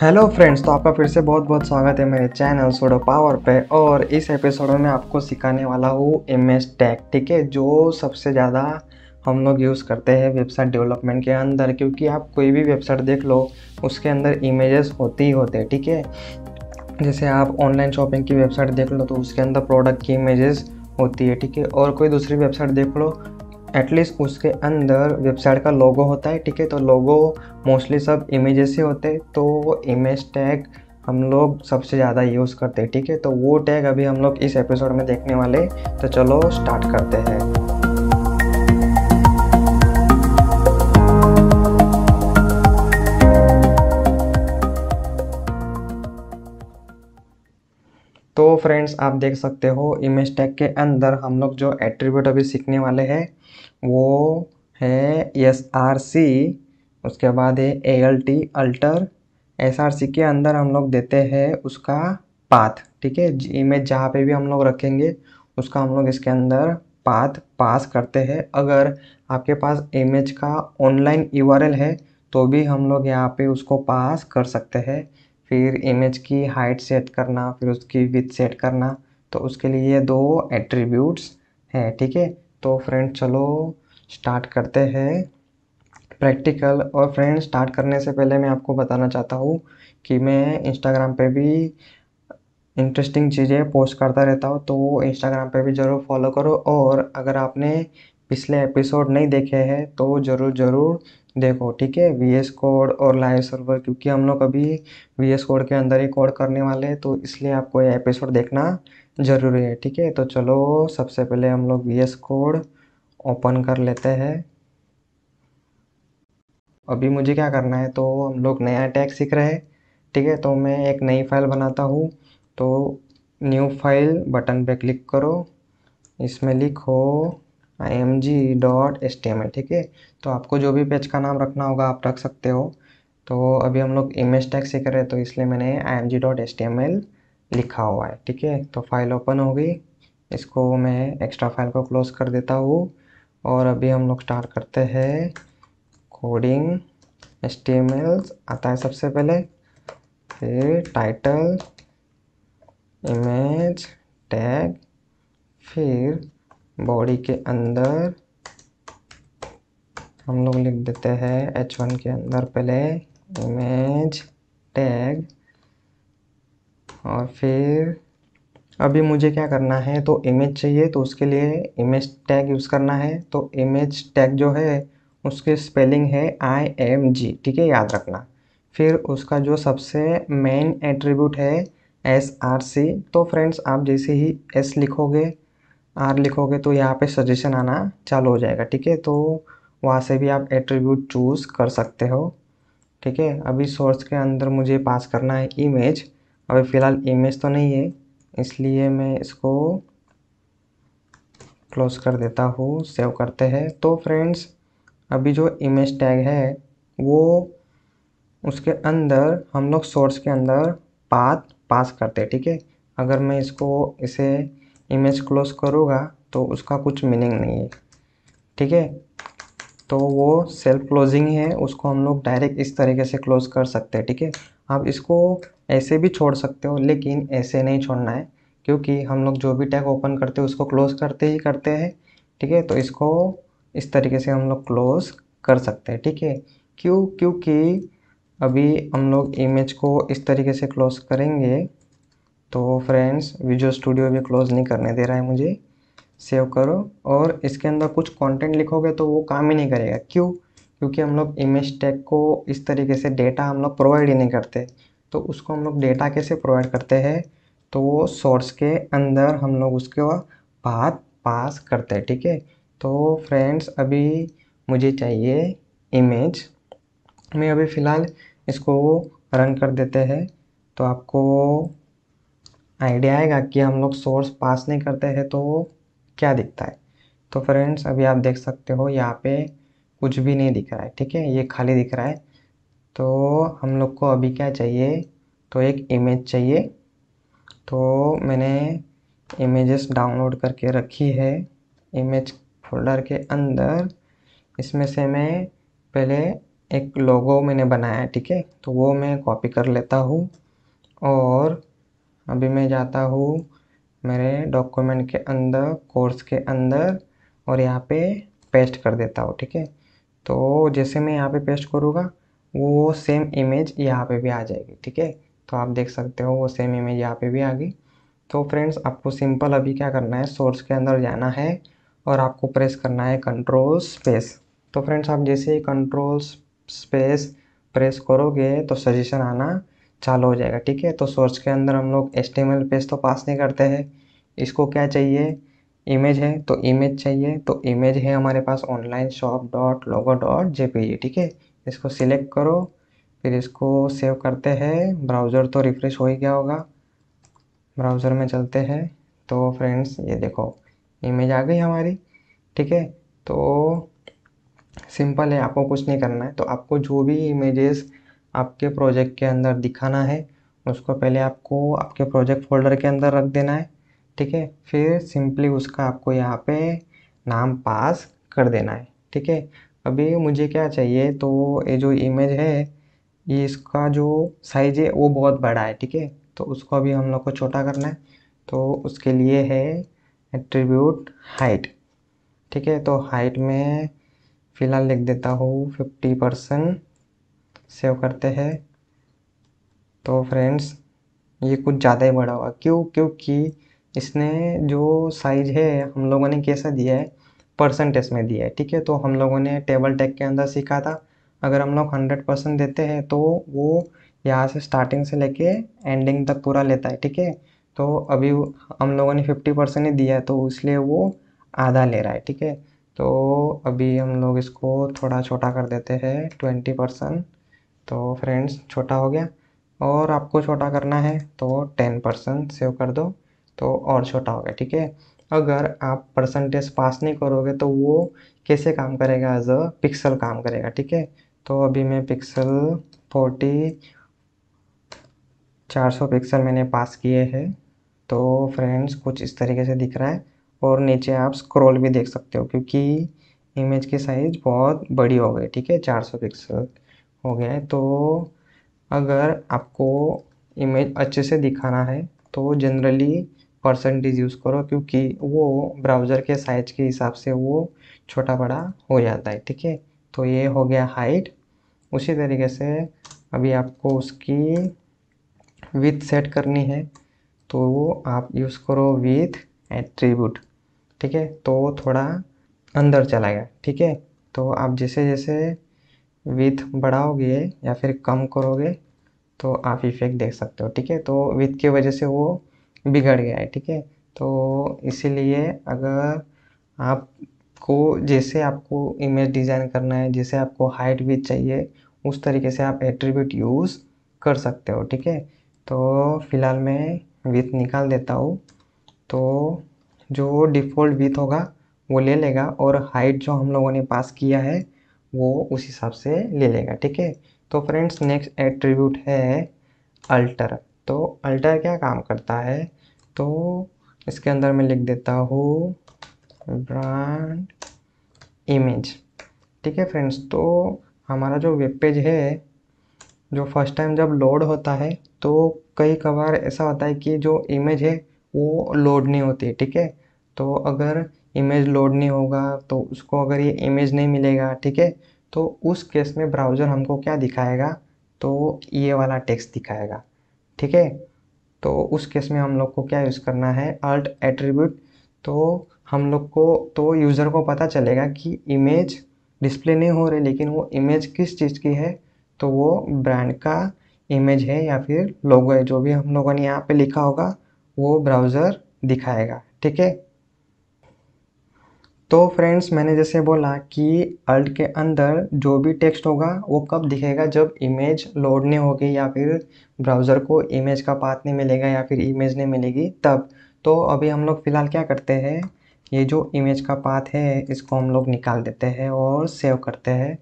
hello friends तो आपका फिर से बहुत बहुत स्वागत है मेरे चैनल सोडो पावर पे और इस एपिसोड में मैं आपको सिखाने वाला हूँ एम एस टैग ठीक है जो सबसे ज़्यादा हम लोग यूज़ करते हैं वेबसाइट डेवलपमेंट के अंदर क्योंकि आप कोई भी वेबसाइट देख लो उसके अंदर इमेजेस होते ही होते हैं ठीक है जैसे आप ऑनलाइन शॉपिंग की वेबसाइट देख लो तो उसके अंदर प्रोडक्ट की इमेजेस होती है ठीक है और कोई दूसरी वेबसाइट देख लो एटलीस्ट उसके अंदर वेबसाइट का लोगो होता है ठीक है तो लोगो मोस्टली सब इमेजेस से होते हैं तो वो इमेज टैग हम लोग सबसे ज़्यादा यूज़ करते हैं ठीक है तो वो टैग अभी हम लोग इस एपिसोड में देखने वाले तो चलो स्टार्ट करते हैं तो फ्रेंड्स आप देख सकते हो इमेज टैग के अंदर हम लोग जो एट्रीब्यूट अभी सीखने वाले हैं वो है एस आर सी उसके बाद है A L T alter S R C के अंदर हम लोग देते हैं उसका पाथ ठीक है इमेज जहाँ पे भी हम लोग रखेंगे उसका हम लोग इसके अंदर पाथ पास करते हैं अगर आपके पास इमेज का ऑनलाइन यू है तो भी हम लोग यहाँ पे उसको पास कर सकते हैं फिर इमेज की हाइट सेट करना फिर उसकी विथ सेट करना तो उसके लिए दो एट्रीब्यूट्स हैं ठीक है तो फ्रेंड चलो स्टार्ट करते हैं प्रैक्टिकल और फ्रेंड स्टार्ट करने से पहले मैं आपको बताना चाहता हूँ कि मैं इंस्टाग्राम पे भी इंटरेस्टिंग चीज़ें पोस्ट करता रहता हूँ तो इंस्टाग्राम पे भी ज़रूर फॉलो करो और अगर आपने पिछले एपिसोड नहीं देखे हैं तो ज़रूर ज़रूर देखो ठीक है वी एस कोड और लाइव सर्वर क्योंकि हम लोग अभी वी एस कोड के अंदर ही कोड करने वाले हैं तो इसलिए आपको यह एपिसोड देखना ज़रूरी है ठीक है तो चलो सबसे पहले हम लोग वी एस कोड ओपन कर लेते हैं अभी मुझे क्या करना है तो हम लोग नया टैग सीख रहे हैं ठीक है तो मैं एक नई फाइल बनाता हूँ तो न्यू फाइल बटन पे क्लिक करो इसमें लिखो I M G dot S T M L ठीक है तो आपको जो भी पेज का नाम रखना होगा आप रख सकते हो तो अभी हम लोग इमेज टैग सीख रहे हैं तो इसलिए मैंने I M G dot S T M L लिखा हुआ है ठीक है तो फाइल ओपन हो गई इसको मैं एक्स्ट्रा फाइल को क्लोज कर देता हूँ और अभी हम लोग स्टार्ट करते हैं कोडिंग एस आता है सबसे पहले फिर टाइटल इमेज टैग फिर बॉडी के अंदर हम लोग लिख देते हैं एच वन के अंदर पहले इमेज टैग और फिर अभी मुझे क्या करना है तो इमेज चाहिए तो उसके लिए इमेज टैग यूज़ करना है तो इमेज टैग जो है उसके स्पेलिंग है आई एम जी ठीक है याद रखना फिर उसका जो सबसे मेन एट्रीब्यूट है एस आर सी तो फ्रेंड्स आप जैसे ही एस लिखोगे आर लिखोगे तो यहाँ पे सजेशन आना चालू हो जाएगा ठीक है तो वहाँ से भी आप एट्रीब्यूट चूज़ कर सकते हो ठीक है अभी सोर्स के अंदर मुझे पास करना है इमेज अभी फ़िलहाल इमेज तो नहीं है इसलिए मैं इसको क्लोज कर देता हूँ सेव करते हैं तो फ्रेंड्स अभी जो इमेज टैग है वो उसके अंदर हम लोग सोर्स के अंदर पाथ पास करते हैं ठीक है अगर मैं इसको इसे इमेज क्लोज करूँगा तो उसका कुछ मीनिंग नहीं है ठीक है तो वो सेल्फ क्लोजिंग है उसको हम लोग डायरेक्ट इस तरीके से क्लोज कर सकते हैं ठीक है आप इसको ऐसे भी छोड़ सकते हो लेकिन ऐसे नहीं छोड़ना है क्योंकि हम लोग जो भी टैग ओपन करते हैं उसको क्लोज करते ही करते हैं ठीक है तो इसको इस तरीके से हम लोग क्लोज कर सकते हैं ठीक है क्यों क्योंकि अभी हम लोग इमेज को इस तरीके से क्लोज करेंगे तो फ्रेंड्स विजुअल स्टूडियो भी क्लोज नहीं करने दे रहा है मुझे सेव करो और इसके अंदर कुछ कंटेंट लिखोगे तो वो काम ही नहीं करेगा क्यों क्योंकि हम लोग इमेज टैग को इस तरीके से डेटा हम लोग प्रोवाइड ही नहीं करते तो उसको हम लोग डेटा कैसे प्रोवाइड करते हैं तो वो सोर्स के अंदर हम लोग उसके बाद पास करते हैं ठीक है तो फ्रेंड्स अभी मुझे चाहिए इमेज मैं अभी फ़िलहाल इसको रन कर देते हैं तो आपको आइडिया आएगा कि हम लोग सोर्स पास नहीं करते हैं तो क्या दिखता है तो फ्रेंड्स अभी आप देख सकते हो यहाँ पे कुछ भी नहीं दिख रहा है ठीक है ये खाली दिख रहा है तो हम लोग को अभी क्या चाहिए तो एक इमेज चाहिए तो मैंने इमेजेस डाउनलोड करके रखी है इमेज फोल्डर के अंदर इसमें से मैं पहले एक लोगो मैंने बनाया है ठीक है तो वो मैं कॉपी कर लेता हूँ और अभी मैं जाता हूँ मेरे डॉक्यूमेंट के अंदर कोर्स के अंदर और यहाँ पे पेस्ट कर देता हूँ ठीक है तो जैसे मैं यहाँ पे पेस्ट करूँगा वो सेम इमेज यहाँ पे भी आ जाएगी ठीक है तो आप देख सकते हो वो सेम इमेज यहाँ पे भी आ गई तो फ्रेंड्स आपको सिंपल अभी क्या करना है सोर्स के अंदर जाना है और आपको प्रेस करना है कंट्रोल स्पेस तो फ्रेंड्स आप जैसे ही कंट्रोल स्पेस प्रेस करोगे तो सजेशन आना चालू हो जाएगा ठीक है तो सोर्स के अंदर हम लोग एस्टेमल पेज तो पास नहीं करते हैं इसको क्या चाहिए इमेज है तो इमेज चाहिए तो इमेज है हमारे पास online shop dot logo dot J P ठीक है इसको सिलेक्ट करो फिर इसको सेव करते हैं ब्राउज़र तो रिफ़्रेश हो ही गया होगा ब्राउज़र में चलते हैं तो फ्रेंड्स ये देखो इमेज आ गई हमारी ठीक है तो सिंपल है आपको कुछ नहीं करना है तो आपको जो भी इमेजेस आपके प्रोजेक्ट के अंदर दिखाना है उसको पहले आपको आपके प्रोजेक्ट फोल्डर के अंदर रख देना है ठीक है फिर सिंपली उसका आपको यहाँ पे नाम पास कर देना है ठीक है अभी मुझे क्या चाहिए तो ये जो इमेज है ये इसका जो साइज है वो बहुत बड़ा है ठीक है तो उसको अभी हम लोग को छोटा करना है तो उसके लिए है एट्रीब्यूट हाइट ठीक है तो हाइट में फ़िलहाल लिख देता हूँ फिफ्टी परसेंट सेव करते हैं तो फ्रेंड्स ये कुछ ज़्यादा ही बड़ा हुआ क्यों क्योंकि इसने जो साइज है हम लोगों ने कैसा दिया है परसेंटेज में दिया है ठीक है तो हम लोगों ने टेबल टेक के अंदर सीखा था अगर हम लोग हंड्रेड परसेंट देते हैं तो वो यहाँ से स्टार्टिंग से लेके एंडिंग तक पूरा लेता है ठीक है तो अभी हम लोगों ने फिफ्टी परसेंट ही दिया है तो इसलिए वो आधा ले रहा है ठीक है तो अभी हम लोग इसको थोड़ा छोटा कर देते हैं ट्वेंटी परसेंट तो फ्रेंड्स छोटा हो गया और आपको छोटा करना है तो टेन परसेंट सेव कर दो तो और छोटा होगा ठीक है अगर आप परसेंटेज पास नहीं करोगे तो वो कैसे काम करेगा एज अ पिक्सल काम करेगा ठीक है तो अभी मैं पिक्सल फोर्टी चार सौ पिक्सल मैंने पास किए हैं तो फ्रेंड्स कुछ इस तरीके से दिख रहा है और नीचे आप स्क्रॉल भी देख सकते हो क्योंकि इमेज की साइज़ बहुत बड़ी हो गई ठीक है चार सौ पिक्सल हो गया है तो अगर आपको इमेज अच्छे से दिखाना है तो जनरली परसेंटेज यूज़ करो क्योंकि वो ब्राउज़र के साइज के हिसाब से वो छोटा बड़ा हो जाता है ठीक है तो ये हो गया हाइट उसी तरीके से अभी आपको उसकी विथ सेट करनी है तो आप यूज़ करो विथ एट्रीब्यूट ठीक है तो थोड़ा अंदर चला गया ठीक है तो आप जैसे जैसे विथ बढ़ाओगे या फिर कम करोगे तो आप इफेक्ट देख सकते हो ठीक है तो विथ की वजह से वो बिगड़ गया है ठीक है तो इसीलिए अगर आपको जैसे आपको इमेज डिज़ाइन करना है जैसे आपको हाइट भी चाहिए उस तरीके से आप एट्रीब्यूट यूज़ कर सकते हो ठीक है तो फिलहाल मैं विथ निकाल देता हूँ तो जो डिफ़ॉल्ट विथ होगा वो ले लेगा और हाइट जो हम लोगों ने पास किया है वो उस हिसाब से ले लेगा ठीक है तो फ्रेंड्स नेक्स्ट एट्रीब्यूट है अल्टर तो अल्टर क्या काम करता है तो इसके अंदर मैं लिख देता हूँ ब्रांड इमेज ठीक है फ्रेंड्स तो हमारा जो वेब पेज है जो फर्स्ट टाइम जब लोड होता है तो कई कबार ऐसा होता है कि जो इमेज है वो लोड नहीं होती ठीक है तो अगर इमेज लोड नहीं होगा तो उसको अगर ये इमेज नहीं मिलेगा ठीक है तो उस केस में ब्राउज़र हमको क्या दिखाएगा तो ये वाला टेक्स्ट दिखाएगा ठीक है तो उस केस में हम लोग को क्या यूज़ करना है अल्ट एट्रीब्यूट तो हम लोग को तो यूज़र को पता चलेगा कि इमेज डिस्प्ले नहीं हो रही लेकिन वो इमेज किस चीज़ की है तो वो ब्रांड का इमेज है या फिर लोगो है जो भी हम लोगों ने यहाँ पे लिखा होगा वो ब्राउज़र दिखाएगा ठीक है तो फ्रेंड्स मैंने जैसे बोला कि अल्ट के अंदर जो भी टेक्स्ट होगा वो कब दिखेगा जब इमेज लोड नहीं होगी या फिर ब्राउज़र को इमेज का पाथ नहीं मिलेगा या फिर इमेज नहीं मिलेगी तब तो अभी हम लोग फ़िलहाल क्या करते हैं ये जो इमेज का पाथ है इसको हम लोग निकाल देते हैं और सेव करते हैं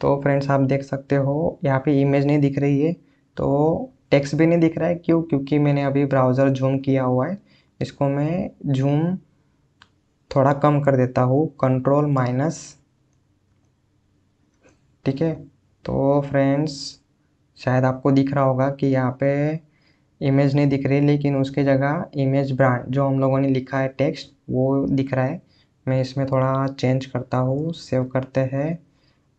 तो फ्रेंड्स आप देख सकते हो यहाँ पर इमेज नहीं दिख रही है तो टेक्स्ट भी नहीं दिख रहा है क्यों क्योंकि मैंने अभी ब्राउज़र जूम किया हुआ है इसको मैं जूम थोड़ा कम कर देता हूँ कंट्रोल माइनस ठीक है तो फ्रेंड्स शायद आपको दिख रहा होगा कि यहाँ पे इमेज नहीं दिख रही लेकिन उसके जगह इमेज ब्रांड जो हम लोगों ने लिखा है टेक्स्ट वो दिख रहा है मैं इसमें थोड़ा चेंज करता हूँ सेव करते हैं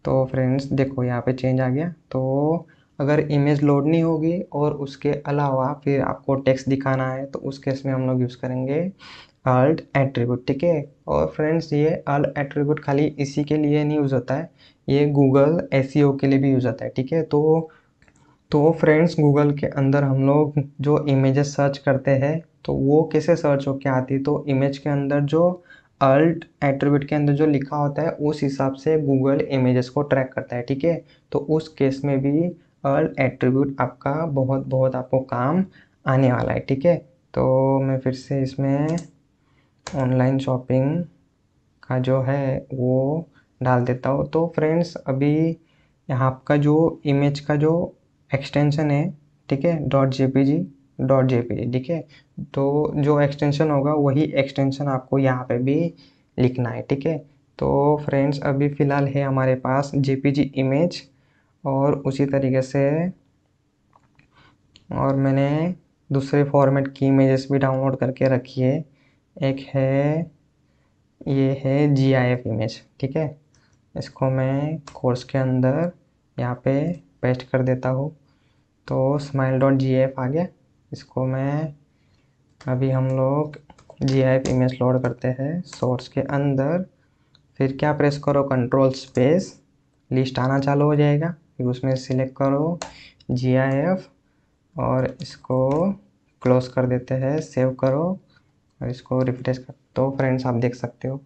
तो फ्रेंड्स देखो यहाँ पे चेंज आ गया तो अगर इमेज लोड नहीं होगी और उसके अलावा फिर आपको टेक्स्ट दिखाना है तो उस केस में हम लोग यूज़ करेंगे आल्ट एट्रीब्यूट ठीक है और फ्रेंड्स ये आल्ट एट्रीब्यूट खाली इसी के लिए नहीं यूज़ होता है ये गूगल एस e के लिए भी यूज़ होता है ठीक है तो तो फ्रेंड्स गूगल के अंदर हम लोग जो इमेजेस सर्च करते हैं तो वो कैसे सर्च होके आती है तो इमेज के अंदर जो अल्ट एट्रीब्यूट के अंदर जो लिखा होता है उस हिसाब से गूगल इमेजेस को ट्रैक करता है ठीक है तो उस केस में भी अल्ट एट्रीब्यूट आपका बहुत बहुत आपको काम आने वाला है ठीक है तो मैं फिर से इसमें ऑनलाइन शॉपिंग का जो है वो डाल देता हूँ तो फ्रेंड्स अभी यहाँ आपका जो इमेज का जो एक्सटेंशन है ठीक है dot J P G dot J P G ठीक है तो जो एक्सटेंशन होगा वही एक्सटेंशन आपको यहाँ पे भी लिखना है ठीक है तो फ्रेंड्स अभी फ़िलहाल है हमारे पास जे पी जी इमेज और उसी तरीके से और मैंने दूसरे फॉर्मेट की इमेजेस भी डाउनलोड करके रखी है एक है ये है जी आई एफ इमेज ठीक है इसको मैं कोर्स के अंदर यहाँ पे पेस्ट कर देता हूँ तो स्माइल डॉट जी एफ आ गया इसको मैं अभी हम लोग G I F image load करते हैं सोर्स के अंदर फिर क्या प्रेस करो कंट्रोल स्पेस लिस्ट आना चालू हो जाएगा फिर उसमें सिलेक्ट करो जी आई एफ और इसको क्लोज कर देते हैं सेव करो और इसको रिफ्रेश कर तो फ्रेंड्स आप देख सकते हो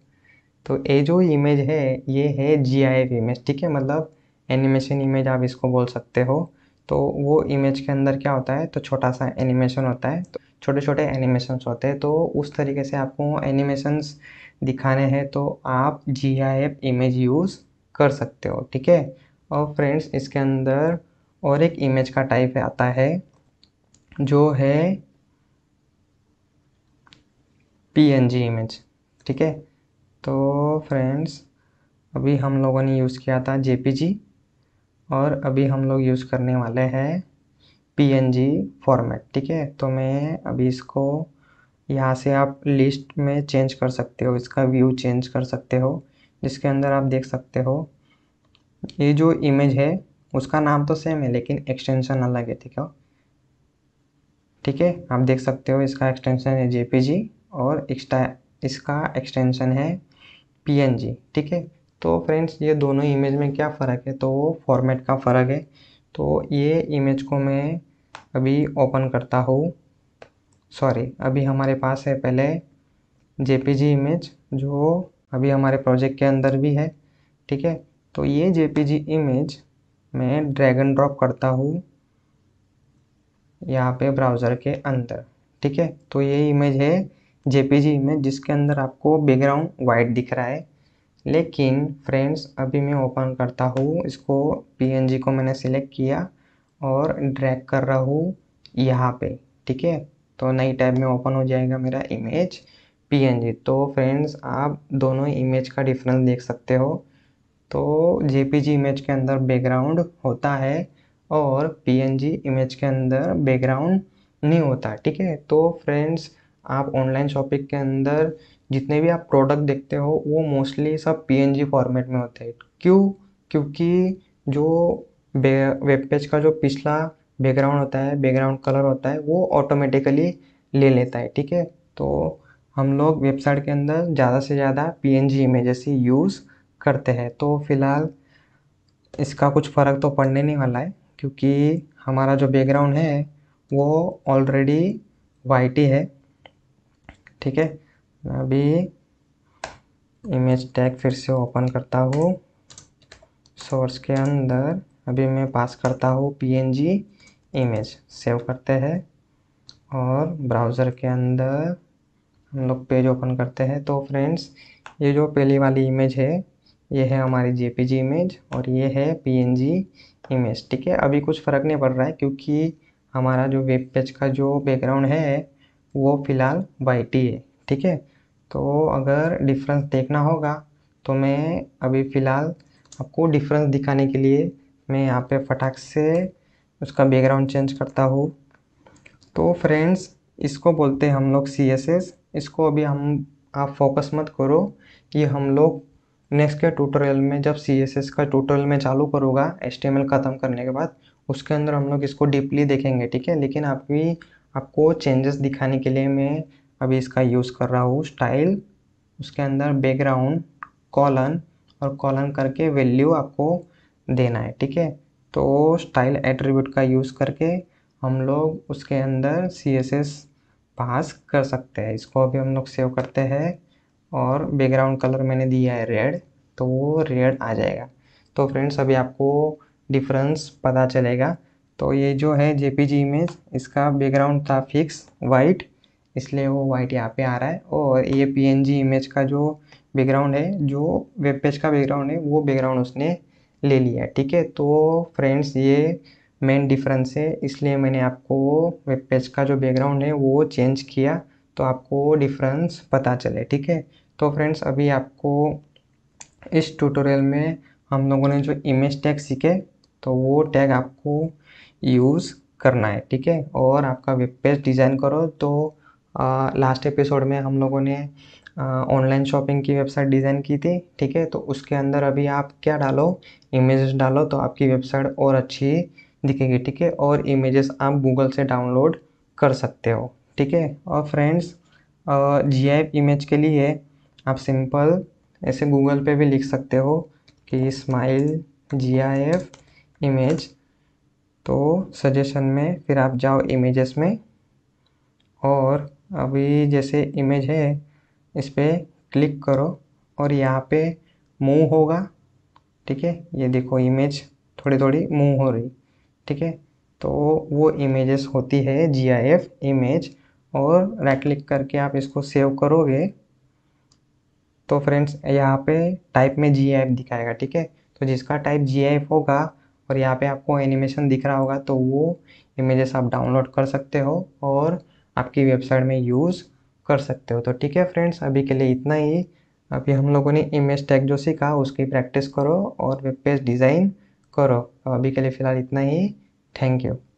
तो ये जो इमेज है ये है जी आई एफ इमेज ठीक है मतलब एनिमेशन इमेज आप इसको बोल सकते हो तो वो इमेज के अंदर क्या होता है तो छोटा सा एनिमेशन होता है तो छोटे छोटे एनिमेशंस होते हैं तो उस तरीके से आपको एनिमेशंस दिखाने हैं तो आप G I F image use कर सकते हो ठीक है और फ्रेंड्स इसके अंदर और एक इमेज का टाइप आता है जो है पीएनजी इमेज ठीक है तो फ्रेंड्स अभी हम लोगों ने यूज़ किया था जेपीजी और अभी हम लोग यूज़ करने वाले हैं पीएनजी फॉर्मेट ठीक है तो मैं अभी इसको यहाँ से आप लिस्ट में चेंज कर सकते हो इसका व्यू चेंज कर सकते हो जिसके अंदर आप देख सकते हो ये जो इमेज है उसका नाम तो सेम है लेकिन एक्सटेंशन अलग है ठीक है ठीक है आप देख सकते हो इसका एक्सटेंशन है जेपीजी और एक्सटा इसका एक्सटेंशन है पी ठीक है तो फ्रेंड्स ये दोनों इमेज में क्या फ़र्क है तो वो फॉर्मेट का फ़र्क है तो ये इमेज को मैं अभी ओपन करता हूँ सॉरी अभी हमारे पास है पहले जेपीजी इमेज जो अभी हमारे प्रोजेक्ट के अंदर भी है ठीक है तो ये जेपीजी इमेज मैं ड्रैग एंड ड्रॉप करता हूँ यहाँ पे ब्राउज़र के अंदर ठीक है तो ये इमेज है जेपीजी में जिसके अंदर आपको बैकग्राउंड वाइट दिख रहा है लेकिन फ्रेंड्स अभी मैं ओपन करता हूँ इसको पीएनजी को मैंने सिलेक्ट किया और ड्रैग कर रहा हूँ यहाँ पे ठीक है तो नई टैब में ओपन हो जाएगा मेरा इमेज पीएनजी तो फ्रेंड्स आप दोनों इमेज का डिफरेंस देख सकते हो तो जेपीजी इमेज के अंदर बैकग्राउंड होता है और पीएनजी इमेज के अंदर बैकग्राउंड नहीं होता ठीक है तो फ्रेंड्स आप ऑनलाइन शॉपिंग के अंदर जितने भी आप प्रोडक्ट देखते हो वो मोस्टली सब पी फॉर्मेट में होते हैं क्यों क्योंकि जो वेब पेज का जो पिछला बैकग्राउंड होता है बैकग्राउंड कलर होता है वो ऑटोमेटिकली ले लेता है ठीक है तो हम लोग वेबसाइट के अंदर ज़्यादा से ज़्यादा पी एन जी इमेजेस ही यूज़ करते हैं तो फिलहाल इसका कुछ फ़र्क तो पड़ने नहीं वाला है क्योंकि हमारा जो बैकग्राउंड है वो ऑलरेडी वाइटी है ठीक है अभी इमेज टैग फिर से ओपन करता हूँ सोर्स के अंदर अभी मैं पास करता हूँ पीएनजी इमेज सेव करते हैं और ब्राउज़र के अंदर हम लोग पेज ओपन करते हैं तो फ्रेंड्स ये जो पहली वाली इमेज है ये है हमारी जेपीजी इमेज और ये है पीएनजी इमेज ठीक है अभी कुछ फ़र्क नहीं पड़ रहा है क्योंकि हमारा जो वेब पेज का जो बैकग्राउंड है वो फ़िलहाल वाइटी है ठीक है तो अगर डिफरेंस देखना होगा तो मैं अभी फ़िलहाल आपको डिफरेंस दिखाने के लिए मैं यहाँ पे फटाक से उसका बैकग्राउंड चेंज करता हूँ तो फ्रेंड्स इसको बोलते हैं हम लोग सी एस एस इसको अभी हम आप फोकस मत करो ये हम लोग नेक्स्ट के ट्यूटोरियल में जब सी एस एस का ट्यूटोरियल में चालू करूँगा एच टी एम एल ख़त्म करने के बाद उसके अंदर हम लोग इसको डीपली देखेंगे ठीक है लेकिन आपकी आपको चेंजेस दिखाने के लिए मैं अभी इसका यूज़ कर रहा हूँ स्टाइल उसके अंदर बैकग्राउंड कॉलन और कॉलन करके वैल्यू आपको देना है ठीक है तो स्टाइल एट्रीब्यूट का यूज़ करके हम लोग उसके अंदर सी एस एस पास कर सकते हैं इसको अभी हम लोग सेव करते हैं और बैकग्राउंड कलर मैंने दिया है रेड तो वो रेड आ जाएगा तो फ्रेंड्स अभी आपको डिफरेंस पता चलेगा तो ये जो है जे इमेज इसका बैकग्राउंड था फिक्स वाइट इसलिए वो वाइट यहाँ पे आ रहा है और ये पी इमेज का जो बैकग्राउंड है जो वेब पेज का बैकग्राउंड है वो बैकग्राउंड उसने ले लिया ठीक है तो फ्रेंड्स ये मेन डिफरेंस है इसलिए मैंने आपको वेब पेज का जो बैकग्राउंड है वो चेंज किया तो आपको डिफरेंस पता चले ठीक है तो फ्रेंड्स अभी आपको इस ट्यूटोरियल में हम लोगों ने जो इमेज टैग सीखे तो वो टैग आपको यूज़ करना है ठीक है और आपका वेब पेज डिज़ाइन करो तो लास्ट एपिसोड में हम लोगों ने ऑनलाइन शॉपिंग की वेबसाइट डिज़ाइन की थी ठीक है तो उसके अंदर अभी आप क्या डालो इमेजेस डालो तो आपकी वेबसाइट और अच्छी दिखेगी ठीक है और इमेजेस आप गूगल से डाउनलोड कर सकते हो ठीक है और फ्रेंड्स जी आई इमेज के लिए आप सिंपल ऐसे गूगल पे भी लिख सकते हो कि smile G I F image तो सजेशन में फिर आप जाओ इमेजेस में और अभी जैसे इमेज है इस पर क्लिक करो और यहाँ पे मूव होगा ठीक है ये देखो इमेज थोड़ी थोड़ी मूव हो रही ठीक है तो वो इमेजेस होती है जी आई एफ इमेज और राइट क्लिक करके आप इसको सेव करोगे तो फ्रेंड्स यहाँ पे टाइप में जी आई एफ दिखाएगा ठीक है तो जिसका टाइप जी आई एफ होगा और यहाँ पे आपको एनिमेशन दिख रहा होगा तो वो इमेजेस आप डाउनलोड कर सकते हो और आपकी वेबसाइट में यूज़ कर सकते हो तो ठीक है फ्रेंड्स अभी के लिए इतना ही अभी हम लोगों ने इमेज टैग जो सीखा उसकी प्रैक्टिस करो और वेब पेज डिज़ाइन करो तो अभी के लिए फ़िलहाल इतना ही थैंक यू